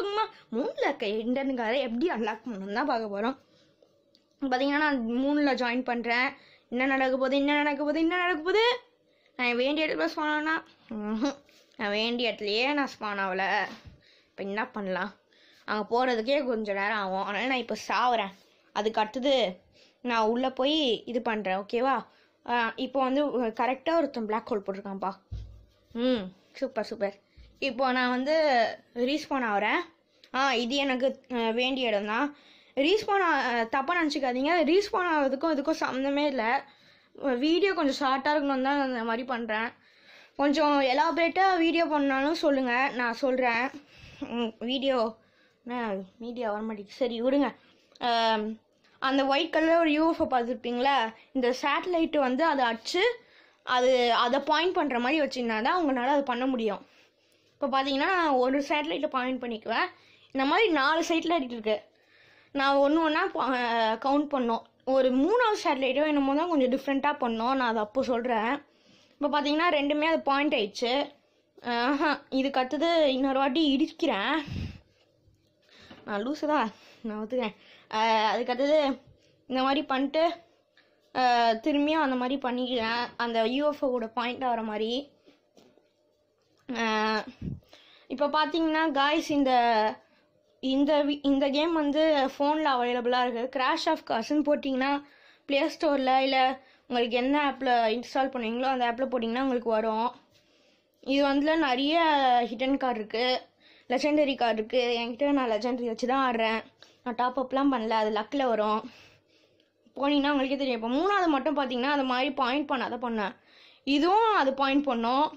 பக்கமா மூணில் இருக்க இன்டர்னுக்காரை எப்படி அன்லாக் பண்ணணும் தான் பார்க்க போகிறோம் பாத்தீங்கன்னா நான் மூணில் ஜாயின் பண்ணுறேன் என்ன நடக்க போகுது என்ன நடக்க போகுது என்ன நடக்க போகுது நான் வேண்டிய இடத்துல ஸ்பான் நான் வேண்டிய இடத்துலையே நான் ஸ்பான் ஆகல இப்போ என்ன பண்ணலாம் அங்கே போகிறதுக்கே கொஞ்சம் நேரம் ஆகும் அதனால நான் இப்போ சாவுறேன் அதுக்கு அடுத்தது நான் உள்ளே போய் இது பண்ணுறேன் ஓகேவா இப்போ வந்து கரெக்டாக ஒருத்தன் பிளாக் ஹோல் போட்டிருக்கான்ப்பா ம் சூப்பர் சூப்பர் இப்போ நான் வந்து ரீஸ்பான் ஆகிறேன் ஆ இது எனக்கு வேண்டிய இடம் தான் ரீஸ்பான் தப்பாக நினச்சிக்காதீங்க ரீஸ்பான் ஆகிறதுக்கும் இதுக்கும் சம்மந்தமே இல்லை வீடியோ கொஞ்சம் ஷார்ட்டாக இருக்கணும் தான் அந்த மாதிரி பண்ணுறேன் கொஞ்சம் எலாபரேட்டாக வீடியோ பண்ணாலும் சொல்லுங்கள் நான் சொல்கிறேன் வீடியோ மீடியா வர மாட்டேங்குது சரி விடுங்க அந்த ஒயிட் கலரில் ஒரு யூஎஃப்ஓ பார்த்துருப்பீங்களா இந்த சேட்டலைட்டு வந்து அதை அடிச்சு அது அதை பாயிண்ட் பண்ணுற மாதிரி வச்சிங்கன்னா தான் உங்களால் அது பண்ண முடியும் இப்போ பார்த்தீங்கன்னா நான் ஒரு சேட்டலைட்டை பாயிண்ட் பண்ணிக்குவேன் இந்த மாதிரி நாலு சேட்டலைட் இருக்கு நான் ஒன்று ஒன்றா கவுண்ட் பண்ணோம் ஒரு மூணாவது சேட்டலைட்டோ என்னமோ தான் கொஞ்சம் டிஃப்ரெண்ட்டாக பண்ணோம் நான் அதை அப்போ சொல்கிறேன் இப்போ பார்த்தீங்கன்னா ரெண்டுமே அது பாயிண்ட் ஆயிடுச்சு இது கற்றுது இன்னொரு வாட்டி இடிக்கிறேன் நான் லூஸு தான் நான் ஒத்துக்கிறேன் அது கற்றுது இந்த மாதிரி பண்ணிட்டு திரும்பியும் அந்த மாதிரி பண்ணிக்கிறேன் அந்த யூஎஃப்ஓவோட பாயிண்ட் ஆகிற மாதிரி இப்போ பார்த்தீங்கன்னா காய்ஸ் இந்த இந்த இந்த கேம் வந்து ஃபோனில் அவைலபிளாக இருக்குது கிராஷ் ஆஃப் காசுன்னு போட்டிங்கன்னா ப்ளே ஸ்டோரில் இல்லை உங்களுக்கு என்ன ஆப்பில் இன்ஸ்டால் பண்ணுவீங்களோ அந்த ஆப்பில் போட்டிங்கன்னா உங்களுக்கு வரும் இது வந்து நிறைய ஹிடன் கார்டு இருக்குது லெஜெண்டரி கார்டு இருக்குது என்கிட்ட நான் லெஜெண்டரி வச்சு தான் ஆடுறேன் நான் டாப் அப்லாம் பண்ணல அது லக்கில் வரும் போனீங்கன்னா உங்களுக்கே தெரியும் இப்போ மூணாவது மட்டும் பார்த்தீங்கன்னா அது மாதிரி பாயிண்ட் பண்ணாத பண்ணேன் இதுவும் அது பாயிண்ட் பண்ணோம்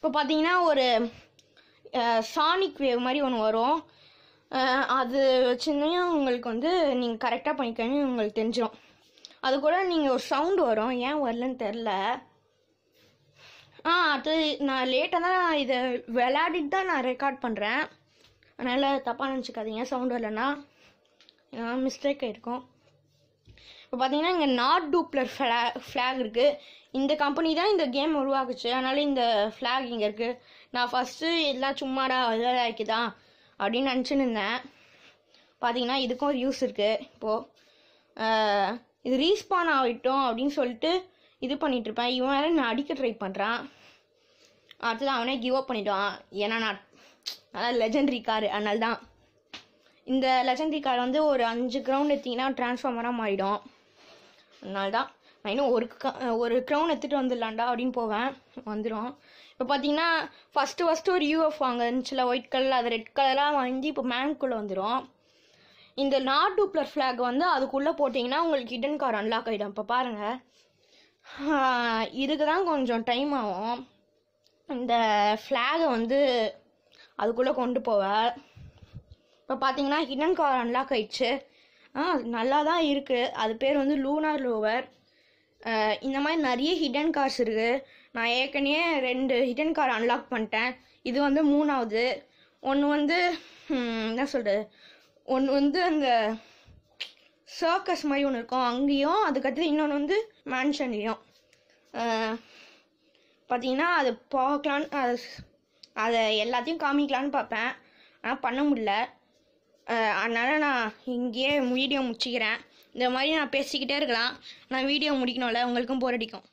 இப்போ பார்த்தீங்கன்னா ஒரு சானிக் வேவ் மாதிரி ஒன்று வரும் அது வச்சுருந்தீங்கன்னா உங்களுக்கு வந்து நீங்கள் கரெக்டாக பண்ணிக்கணும் உங்களுக்கு தெரிஞ்சிடும் அது கூட நீங்கள் ஒரு சவுண்டு வரும் ஏன் வரலன்னு தெரில ஆ அது நான் லேட்டாக தான் இதை விளையாடிட்டு தான் நான் ரெக்கார்ட் பண்ணுறேன் அதனால் தப்பாக நினச்சிக்காதீங்க சவுண்டு வரலன்னா மிஸ்டேக் ஆகிருக்கும் இப்போ பார்த்தீங்கன்னா இங்கே நாட் டூப்ளர் ஃப்ளா ஃப்ளாக் இருக்குது இந்த கம்பெனி தான் இந்த கேம் உருவாக்குச்சு அதனால் இந்த ஃப்ளாக் இங்கே இருக்குது நான் ஃபஸ்ட்டு எல்லாம் சும்மாடா அதுதான் அப்படின்னு நினச்சின்னு இருந்தேன் பார்த்தீங்கன்னா இதுக்கும் ஒரு யூஸ் இருக்குது இப்போது இது ரீஸ்பான் ஆகிட்டோம் அப்படின்னு சொல்லிட்டு இது பண்ணிகிட்ருப்பேன் இவன் வேறு நான் அடிக்க ட்ரை பண்ணுறான் அடுத்தது அவனே கிவ் அப் பண்ணிவிடுவான் ஏன்னா நான் அதான் லெஜண்டரி கார் அதனால்தான் இந்த லெஜண்டரி கார் வந்து ஒரு அஞ்சு கிரவுண்ட் எடுத்திங்கன்னா ட்ரான்ஸ்ஃபார்மராக மாறிடும் அதனால தான் நான் இன்னும் ஒரு ஒரு க்ரௌன் எடுத்துகிட்டு வந்துடலாம்டா அப்படின்னு போவேன் வந்துடும் இப்போ பார்த்தீங்கன்னா ஃபஸ்ட்டு ஃபஸ்ட்டு ஒரு யூஎஃப் வாங்க இருந்துச்சுல ஒயிட் கலரில் அது ரெட் கலராக வாங்கி இப்போ மேன்குள்ளே வந்துடும் இந்த நாட் டூப்ளர் ஃப்ளாக் வந்து அதுக்குள்ளே போட்டிங்கன்னா உங்களுக்கு ஹிடன் கார் அன்லாக் ஆகிடும் இப்போ பாருங்கள் இதுக்கு தான் கொஞ்சம் டைம் ஆகும் இந்த ஃப்ளாகை வந்து அதுக்குள்ளே கொண்டு போவேன் இப்போ பார்த்தீங்கன்னா ஹிடன் கார் அன்லாக் ஆயிடுச்சு ஆ நல்லா தான் இருக்குது அது பேர் வந்து லூனார் லோவர் இந்த மாதிரி நிறைய ஹிடன் கார்ஸ் இருக்குது நான் ஏற்கனவே ரெண்டு ஹிடன் கார் அன்லாக் பண்ணிட்டேன் இது வந்து மூணாவது ஒன்று வந்து என்ன சொல்கிறது ஒன்று வந்து அந்த சர்க்கஸ் மாதிரி ஒன்று இருக்கும் அங்கேயும் அதுக்கடுத்து இன்னொன்று வந்து மேன்ஷன்லேயும் பார்த்தீங்கன்னா அது பார்க்கலான்னு அதை எல்லாத்தையும் காமிக்கலான்னு பார்ப்பேன் ஆனால் பண்ண முடில அதனால் நான் இங்கேயே வீடியோ முடிச்சுக்கிறேன் இந்த மாதிரி நான் பேசிக்கிட்டே இருக்கலாம் நான் வீடியோ முடிக்கணும்ல உங்களுக்கும் போர் அடிக்கும்